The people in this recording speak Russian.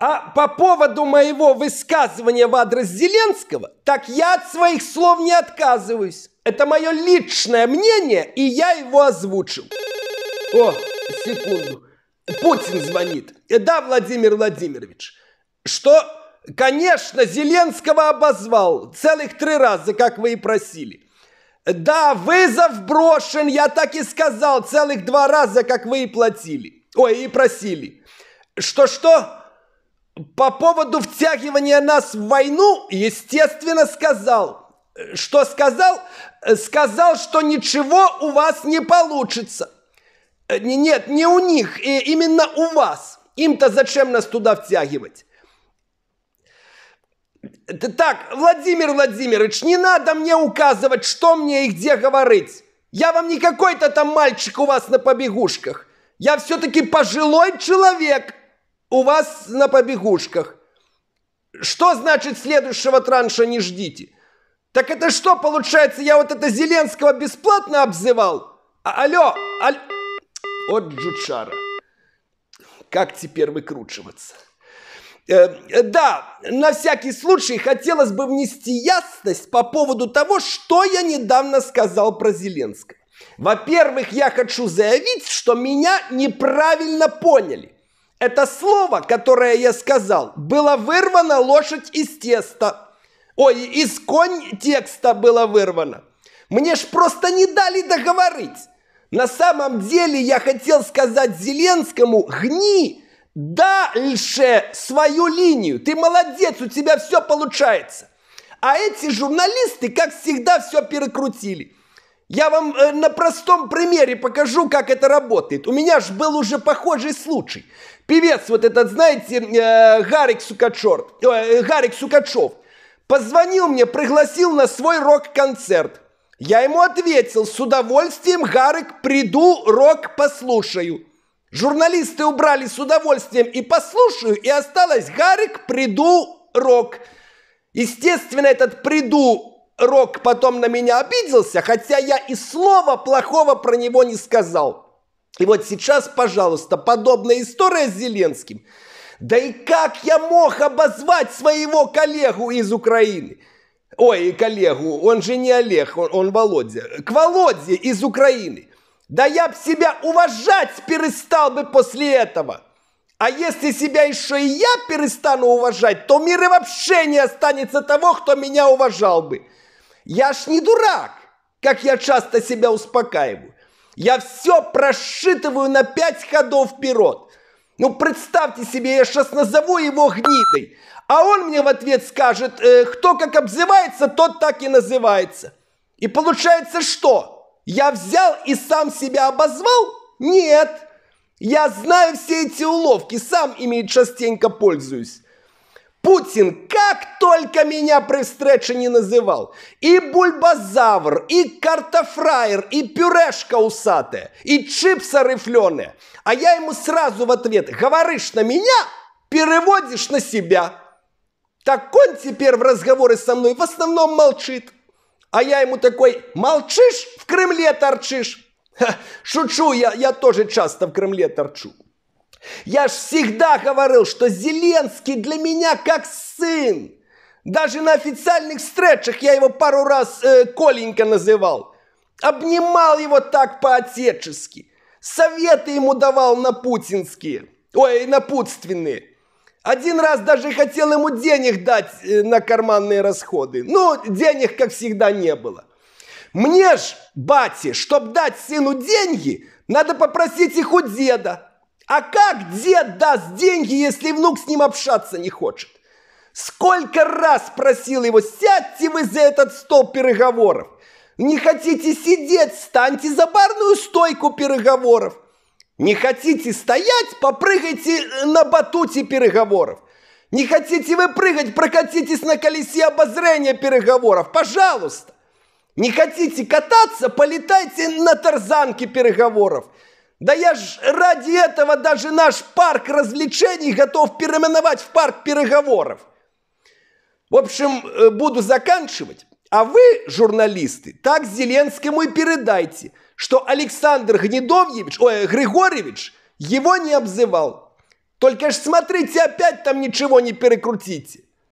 А по поводу моего высказывания в адрес Зеленского, так я от своих слов не отказываюсь. Это мое личное мнение, и я его озвучу. О, секунду. Путин звонит. Э, да, Владимир Владимирович. Что? Конечно, Зеленского обозвал. Целых три раза, как вы и просили. Да, вызов брошен, я так и сказал, целых два раза, как вы и платили. Ой, и просили. Что-что? по поводу втягивания нас в войну, естественно, сказал. Что сказал? Сказал, что ничего у вас не получится. Нет, не у них, и именно у вас. Им-то зачем нас туда втягивать? Так, Владимир Владимирович, не надо мне указывать, что мне и где говорить. Я вам не какой-то там мальчик у вас на побегушках. Я все-таки пожилой человек, у вас на побегушках. Что значит следующего транша не ждите? Так это что, получается, я вот это Зеленского бесплатно обзывал? А алло, аль... От Джучара. Как теперь выкручиваться? Э, да, на всякий случай хотелось бы внести ясность по поводу того, что я недавно сказал про Зеленского. Во-первых, я хочу заявить, что меня неправильно поняли. Это слово, которое я сказал, было вырвано лошадь из теста. Ой, из конь текста было вырвано. Мне ж просто не дали договорить. На самом деле я хотел сказать Зеленскому, гни дальше свою линию. Ты молодец, у тебя все получается. А эти журналисты, как всегда, все перекрутили. Я вам э, на простом примере покажу, как это работает. У меня же был уже похожий случай. Певец вот этот, знаете, э, Гарик Сукачев, э, Гарик Сукачев позвонил мне, пригласил на свой рок-концерт. Я ему ответил, с удовольствием, Гарик, приду, рок послушаю. Журналисты убрали с удовольствием и послушаю, и осталось Гарик, приду, рок. Естественно, этот приду Рок потом на меня обиделся, хотя я и слова плохого про него не сказал. И вот сейчас, пожалуйста, подобная история с Зеленским. Да и как я мог обозвать своего коллегу из Украины? Ой, коллегу, он же не Олег, он, он Володя. К Володе из Украины. Да я б себя уважать перестал бы после этого. А если себя еще и я перестану уважать, то мир и вообще не останется того, кто меня уважал бы. Я ж не дурак, как я часто себя успокаиваю. Я все прошитываю на пять ходов вперед. Ну, представьте себе, я сейчас назову его гнидой. А он мне в ответ скажет, э, кто как обзывается, тот так и называется. И получается что? Я взял и сам себя обозвал? Нет. Я знаю все эти уловки, сам ими частенько пользуюсь. Путин как только меня при встрече не называл. И бульбазавр, и картофраер, и пюрешка усатая, и чипсы рифленые. А я ему сразу в ответ, говоришь на меня, переводишь на себя. Так он теперь в разговоры со мной в основном молчит. А я ему такой, молчишь, в Кремле торчишь. Ха, шучу, я, я тоже часто в Кремле торчу. Я ж всегда говорил, что Зеленский для меня как сын. Даже на официальных стретчах я его пару раз э, Коленька называл. Обнимал его так по-отечески. Советы ему давал на путинские. Ой, на Путственные. Один раз даже хотел ему денег дать э, на карманные расходы. Ну, денег, как всегда, не было. Мне ж, бате, чтобы дать сыну деньги, надо попросить их у деда. А как дед даст деньги, если внук с ним общаться не хочет? Сколько раз просил его, сядьте вы за этот стол переговоров. Не хотите сидеть, станьте за барную стойку переговоров. Не хотите стоять, попрыгайте э, на батуте переговоров. Не хотите вы прыгать, прокатитесь на колесе обозрения переговоров, пожалуйста. Не хотите кататься, полетайте на тарзанке переговоров. Да я ж ради этого даже наш парк развлечений готов переименовать в парк переговоров. В общем, э, буду заканчивать. А вы, журналисты, так Зеленскому и передайте, что Александр Гнедовьевич, ой, Григорьевич его не обзывал. Только ж смотрите, опять там ничего не перекрутите.